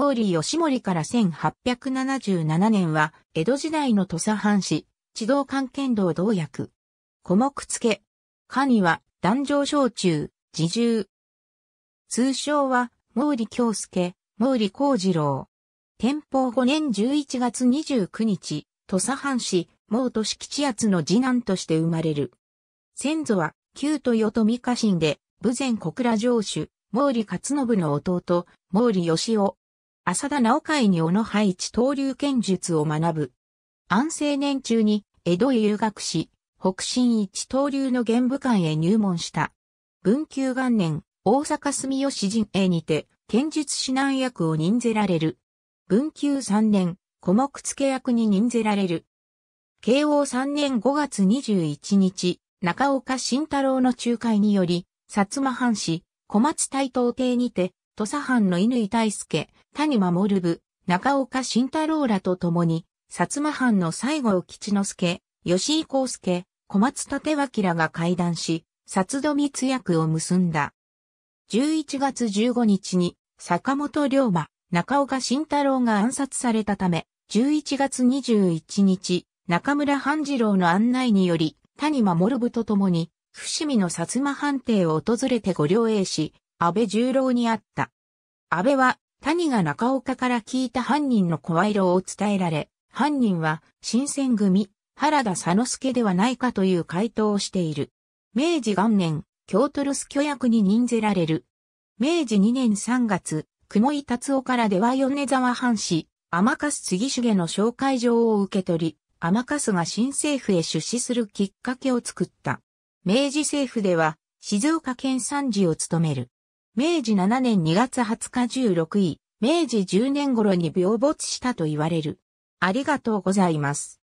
毛利義盛から1877年は、江戸時代の土佐藩士、地道関剣道同役。小目付。神は、壇上小中、自重。通称は、毛利京介、毛利幸次郎。天保5年11月29日、土佐藩士、毛利吉圧の次男として生まれる。先祖は、旧豊臣家臣で、武前小倉城主、毛利勝信の弟、毛利義雄、浅田直海に小野配置刀流剣術を学ぶ。安政年中に江戸へ留学し、北進一刀流の玄武館へ入門した。文久元年、大阪住吉陣営にて、剣術指南役を任ぜられる。文久三年、小目付役に任ぜられる。慶応三年5月21日、中岡慎太郎の仲介により、薩摩藩士、小松大東邸にて、土佐藩の乾大助、谷守部、中岡慎太郎らと共に、薩摩藩の西郷吉之助、吉井康介、小松立脇らが会談し、薩戸密約を結んだ。11月15日に、坂本龍馬、中岡慎太郎が暗殺されたため、11月21日、中村半次郎の案内により、谷守部と共に、伏見の薩摩藩邸を訪れて御領営し、安倍十郎にあった。安倍は、谷が中岡から聞いた犯人の声色を伝えられ、犯人は、新選組、原田佐之助ではないかという回答をしている。明治元年、京都留守居役に任ぜられる。明治2年3月、雲井達夫からでは米沢藩士、甘春杉重の紹介状を受け取り、甘春が新政府へ出資するきっかけを作った。明治政府では、静岡県参事を務める。明治7年2月20日16位、明治10年頃に病没したと言われる。ありがとうございます。